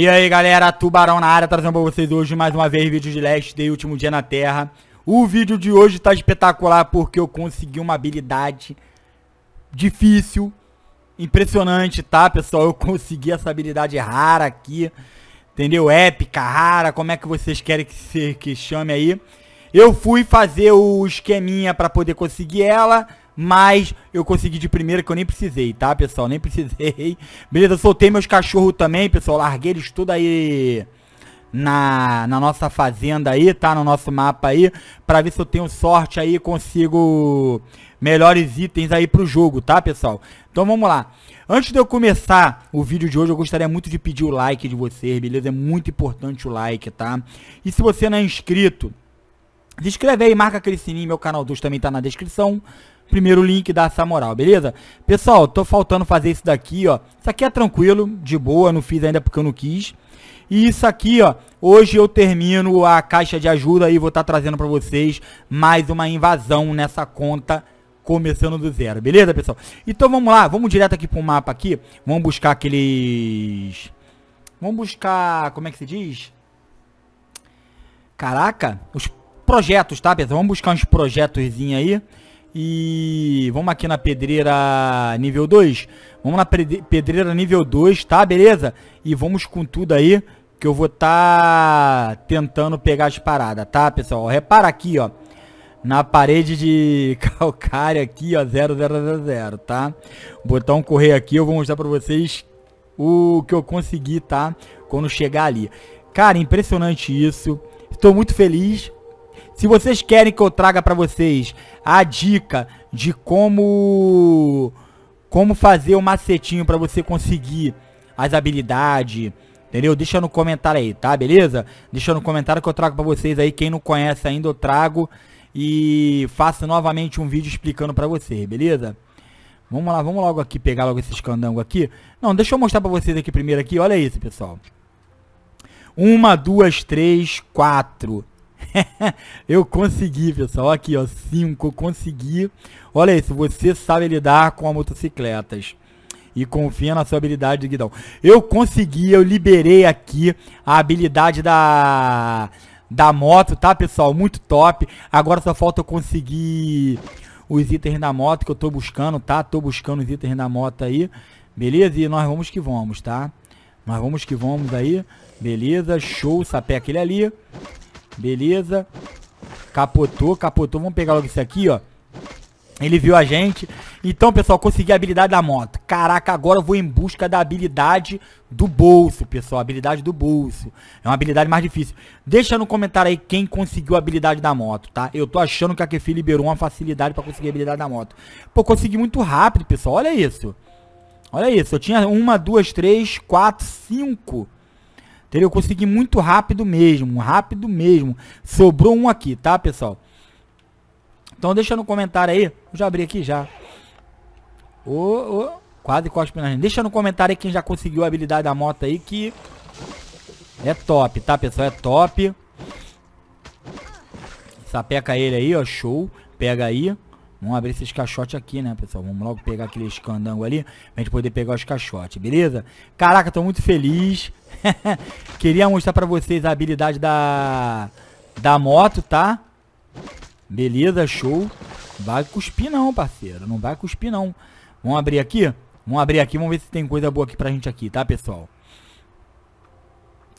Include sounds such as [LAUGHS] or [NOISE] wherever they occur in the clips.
E aí galera, Tubarão na área, trazendo pra vocês hoje mais uma vez vídeo de Last Day, último dia na Terra. O vídeo de hoje tá espetacular porque eu consegui uma habilidade difícil, impressionante, tá pessoal? Eu consegui essa habilidade rara aqui, entendeu? Épica, rara, como é que vocês querem que, se, que chame aí. Eu fui fazer o esqueminha pra poder conseguir ela, mas eu consegui de primeira que eu nem precisei, tá, pessoal? Nem precisei. [LAUGHS] Beleza, soltei meus cachorros também, pessoal. Larguei eles tudo aí na, na nossa fazenda aí, tá? No nosso mapa aí, pra ver se eu tenho sorte aí e consigo melhores itens aí pro jogo, tá, pessoal? Então vamos lá. Antes de eu começar o vídeo de hoje, eu gostaria muito de pedir o like de vocês, beleza? É muito importante o like, tá? E se você não é inscrito, se inscreve aí, marca aquele sininho, meu canal 2 também tá na descrição, primeiro link da essa moral, beleza? Pessoal, tô faltando fazer isso daqui, ó. Isso aqui é tranquilo, de boa, não fiz ainda porque eu não quis. E isso aqui, ó, hoje eu termino a caixa de ajuda e vou estar tá trazendo para vocês mais uma invasão nessa conta começando do zero, beleza, pessoal? Então vamos lá, vamos direto aqui pro mapa aqui, vamos buscar aqueles... Vamos buscar, como é que se diz? Caraca, os projetos, tá, pessoal? Vamos buscar uns projetozinhos aí. E vamos aqui na pedreira nível 2. Vamos na pedreira nível 2, tá? Beleza? E vamos com tudo aí, que eu vou estar tá tentando pegar as paradas, tá, pessoal? Repara aqui, ó. Na parede de [LAUGHS] calcário aqui, ó, 0000, tá? Botar um correr aqui, eu vou mostrar pra vocês o que eu consegui, tá? Quando chegar ali. Cara, impressionante isso. Estou muito feliz se vocês querem que eu traga para vocês a dica de como como fazer o um macetinho para você conseguir as habilidades, entendeu? Deixa no comentário aí, tá? Beleza? Deixa no comentário que eu trago para vocês aí. Quem não conhece ainda, eu trago e faço novamente um vídeo explicando para vocês, beleza? Vamos lá, vamos logo aqui pegar logo esses candangos aqui. Não, deixa eu mostrar para vocês aqui primeiro aqui. Olha isso, pessoal. Uma, duas, três, quatro. [LAUGHS] eu consegui, pessoal. Aqui, ó, 5, consegui. Olha isso, você sabe lidar com motocicletas e confia na sua habilidade de guidão. Eu consegui, eu liberei aqui a habilidade da da moto, tá, pessoal? Muito top. Agora só falta eu conseguir os itens da moto que eu tô buscando, tá? Tô buscando os itens da moto aí. Beleza? E nós vamos que vamos, tá? Nós vamos que vamos aí. Beleza, show, sapeca aquele ali. Beleza. Capotou, capotou. Vamos pegar logo isso aqui, ó. Ele viu a gente. Então, pessoal, consegui a habilidade da moto. Caraca, agora eu vou em busca da habilidade do bolso, pessoal. Habilidade do bolso. É uma habilidade mais difícil. Deixa no comentário aí quem conseguiu a habilidade da moto, tá? Eu tô achando que a Kefi liberou uma facilidade pra conseguir a habilidade da moto. Pô, consegui muito rápido, pessoal. Olha isso. Olha isso. Eu tinha uma, duas, três, quatro, cinco... Entendeu? Eu consegui muito rápido mesmo, rápido mesmo. Sobrou um aqui, tá, pessoal? Então deixa no comentário aí. Eu já abri aqui já. Ô, oh, oh, quase cospe na gente. Deixa no comentário aí quem já conseguiu a habilidade da moto aí que... É top, tá, pessoal? É top. Sapeca ele aí, ó. Show. Pega aí. Vamos abrir esses caixotes aqui, né, pessoal? Vamos logo pegar aquele escandango ali pra gente poder pegar os caixotes, beleza? Caraca, tô muito feliz. [LAUGHS] Queria mostrar pra vocês a habilidade da, da moto, tá? Beleza, show. Vai cuspir não, parceiro. Não vai cuspir não. Vamos abrir aqui? Vamos abrir aqui, vamos ver se tem coisa boa aqui pra gente aqui, tá, pessoal?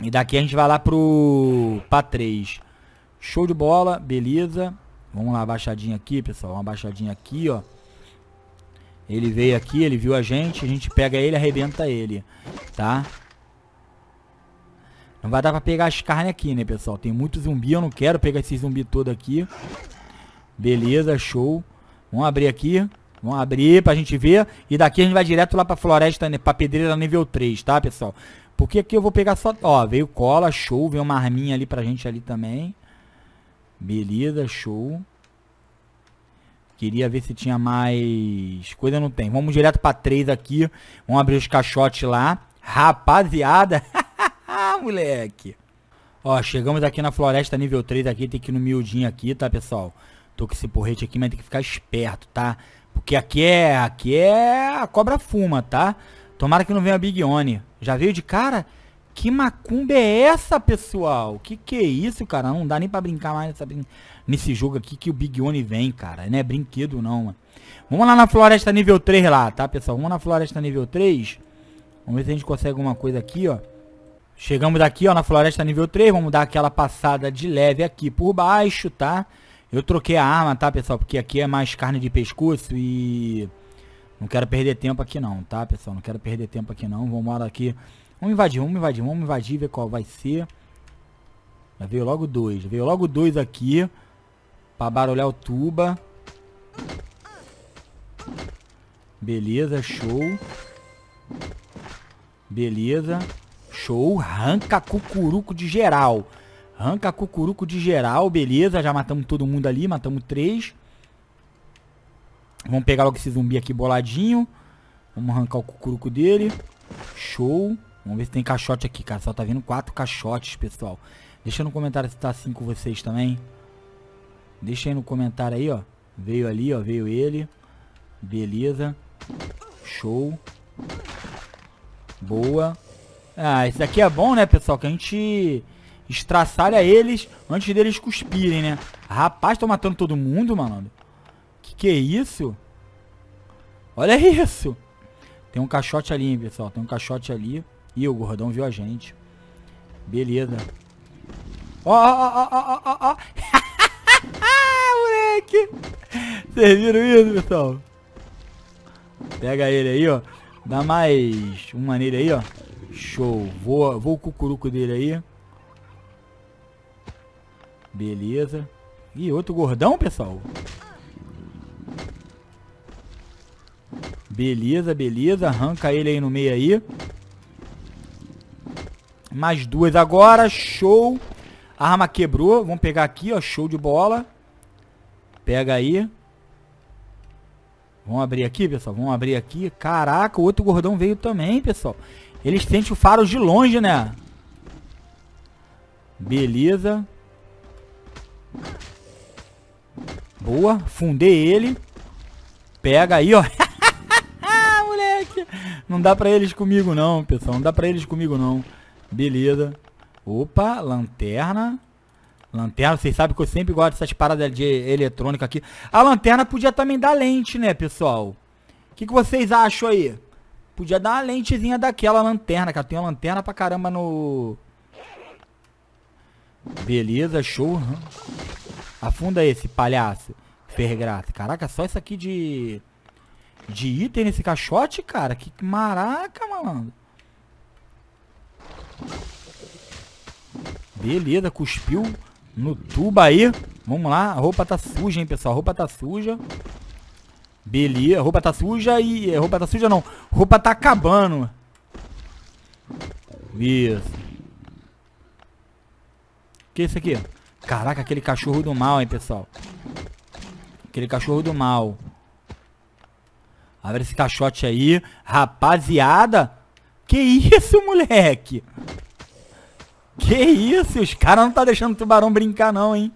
E daqui a gente vai lá pro... pra 3. Show de bola, beleza. Vamos lá, abaixadinha aqui, pessoal. Uma abaixadinha aqui, ó. Ele veio aqui, ele viu a gente. A gente pega ele arrebenta ele, tá? Não vai dar pra pegar as carnes aqui, né, pessoal? Tem muito zumbi, eu não quero pegar esse zumbi todo aqui. Beleza, show. Vamos abrir aqui. Vamos abrir pra gente ver. E daqui a gente vai direto lá pra floresta, né, pra pedreira nível 3, tá, pessoal? Porque aqui eu vou pegar só... Ó, veio cola, show. Veio uma arminha ali pra gente ali também. Beleza, show. Queria ver se tinha mais... Coisa não tem. Vamos direto para três aqui. Vamos abrir os caixotes lá. Rapaziada. [LAUGHS] moleque. Ó, chegamos aqui na floresta nível 3 aqui. Tem que ir no miudinho aqui, tá, pessoal? Tô com esse porrete aqui, mas tem que ficar esperto, tá? Porque aqui é... Aqui é... A cobra fuma, tá? Tomara que não venha a Big One. Já veio de cara? Que macumba é essa, pessoal? Que que é isso, cara? Não dá nem pra brincar mais nessa, nesse jogo aqui que o Big One vem, cara. Não é brinquedo, não, mano. Vamos lá na floresta nível 3 lá, tá, pessoal? Vamos na floresta nível 3. Vamos ver se a gente consegue alguma coisa aqui, ó. Chegamos aqui, ó, na floresta nível 3. Vamos dar aquela passada de leve aqui por baixo, tá? Eu troquei a arma, tá, pessoal? Porque aqui é mais carne de pescoço e... Não quero perder tempo aqui não, tá, pessoal? Não quero perder tempo aqui não. Vamos lá aqui Vamos invadir, vamos invadir, vamos invadir, ver qual vai ser. Já veio logo dois. Veio logo dois aqui. Pra barulhar o tuba. Beleza, show. Beleza. Show. Ranca cucuruco de geral. Ranca cucuruco de geral. Beleza, já matamos todo mundo ali. Matamos três. Vamos pegar logo esse zumbi aqui boladinho. Vamos arrancar o cucuruco dele. Show. Vamos ver se tem caixote aqui, cara. Só tá vindo quatro caixotes, pessoal. Deixa no comentário se tá assim com vocês também. Deixa aí no comentário aí, ó. Veio ali, ó. Veio ele. Beleza. Show. Boa. Ah, esse aqui é bom, né, pessoal? Que a gente estraçalha eles antes deles cuspirem, né? Rapaz, tô matando todo mundo, mano. Que que é isso? Olha isso. Tem um caixote ali, hein, pessoal. Tem um caixote ali. Ih, o gordão viu a gente. Beleza. Ó, ó, ó, ó, ó, ó. [LAUGHS] Moleque. Vocês viram isso, pessoal? Pega ele aí, ó. Dá mais uma nele aí, ó. Show. vou voa o cucuruco dele aí. Beleza. Ih, outro gordão, pessoal. Beleza, beleza. Arranca ele aí no meio aí. Mais duas agora. Show. A arma quebrou. Vamos pegar aqui, ó. Show de bola. Pega aí. Vamos abrir aqui, pessoal. Vamos abrir aqui. Caraca, o outro gordão veio também, pessoal. Eles sentem o faro de longe, né? Beleza. Boa. Fundei ele. Pega aí, ó. [LAUGHS] Moleque. Não dá pra eles comigo, não, pessoal. Não dá pra eles comigo, não. Beleza. Opa, lanterna. Lanterna, vocês sabem que eu sempre gosto dessas paradas de eletrônica aqui. A lanterna podia também dar lente, né, pessoal? O que, que vocês acham aí? Podia dar uma lentezinha daquela lanterna, que eu tenho uma lanterna pra caramba no... Beleza, show. Afunda esse, palhaço. Fergraça. Caraca, só isso aqui de... De item nesse caixote, cara? Que maraca, malandro. Beleza, cuspiu no tubo aí. Vamos lá, a roupa tá suja, hein, pessoal. A roupa tá suja. Beleza, a roupa tá suja e... A roupa tá suja não, a roupa tá acabando. Isso. Que é isso aqui? Caraca, aquele cachorro do mal, hein, pessoal. Aquele cachorro do mal. Abre esse caixote aí. Rapaziada. Que isso, moleque? Que isso? Os caras não tá deixando o tubarão brincar não, hein?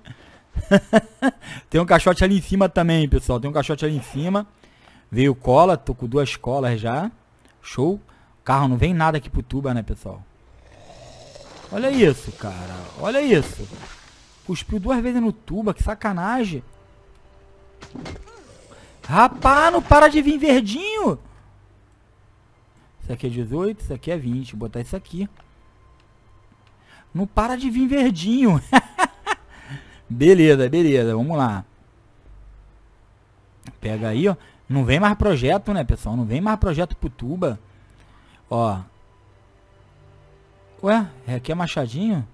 [LAUGHS] tem um caixote ali em cima também, pessoal. Tem um caixote ali em cima. Veio cola, tô com duas colas já. Show. Carro não vem nada aqui pro tuba, né, pessoal? Olha isso, cara. Olha isso. Cuspiu duas vezes no tuba, que sacanagem. Rapá, não para de vir verdinho. Isso aqui é 18, isso aqui é 20. Vou botar isso aqui. Não para de vir verdinho. [LAUGHS] beleza, beleza. Vamos lá. Pega aí, ó. Não vem mais projeto, né, pessoal? Não vem mais projeto pro tuba. Ó. Ué, é aqui é machadinho?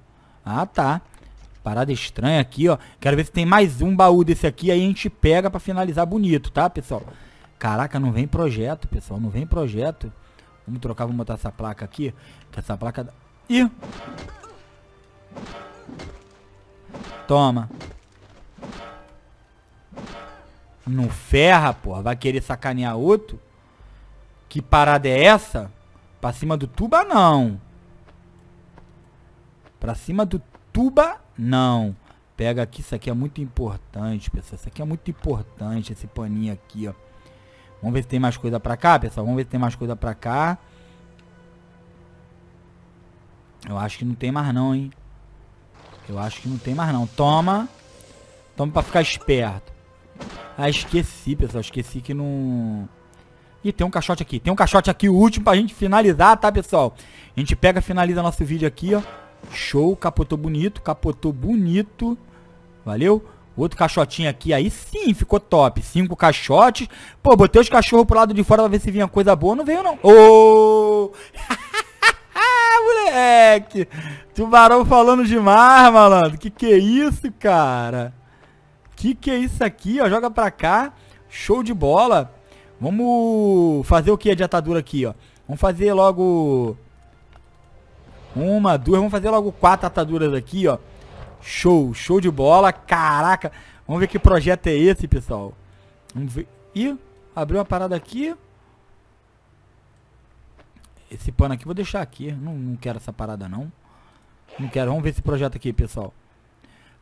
Ah, tá. Parada estranha aqui, ó. Quero ver se tem mais um baú desse aqui. Aí a gente pega pra finalizar bonito, tá, pessoal? Caraca, não vem projeto, pessoal. Não vem projeto. Vamos trocar, vamos botar essa placa aqui. Que essa placa... Ih! Toma. Não ferra, porra. Vai querer sacanear outro? Que parada é essa? Pra cima do tuba, não. Pra cima do tuba, não. Pega aqui, isso aqui é muito importante, pessoal. Isso aqui é muito importante, esse paninho aqui, ó. Vamos ver se tem mais coisa pra cá, pessoal. Vamos ver se tem mais coisa pra cá. Eu acho que não tem mais não, hein. Eu acho que não tem mais não. Toma. Toma pra ficar esperto. Ah, esqueci, pessoal. Esqueci que não... Ih, tem um caixote aqui. Tem um caixote aqui, o último, pra gente finalizar, tá, pessoal? A gente pega, finaliza nosso vídeo aqui, ó. Show, capotou bonito, capotou bonito. Valeu? Outro caixotinho aqui, aí sim, ficou top. Cinco caixotes. Pô, botei os cachorros pro lado de fora pra ver se vinha coisa boa. Não veio, não. Ô! Oh! [LAUGHS] moleque! Tubarão falando demais, malandro. Que que é isso, cara? Que que é isso aqui, ó? Joga pra cá. Show de bola. Vamos fazer o que de atadura aqui, ó? Vamos fazer logo... Uma, duas, vamos fazer logo quatro ataduras aqui, ó. Show, show de bola. Caraca. Vamos ver que projeto é esse, pessoal. Vamos ver. Ih, abriu uma parada aqui. Esse pano aqui vou deixar aqui. Não, não quero essa parada, não. Não quero. Vamos ver esse projeto aqui, pessoal.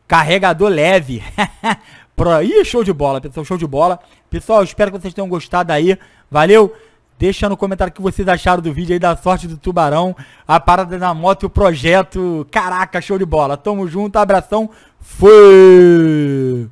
Carregador leve. [LAUGHS] Pro... Ih, show de bola, pessoal. Show de bola. Pessoal, espero que vocês tenham gostado aí. Valeu. Deixa no comentário o que vocês acharam do vídeo aí da sorte do tubarão. A parada da moto e o projeto. Caraca, show de bola. Tamo junto. Abração. Fui.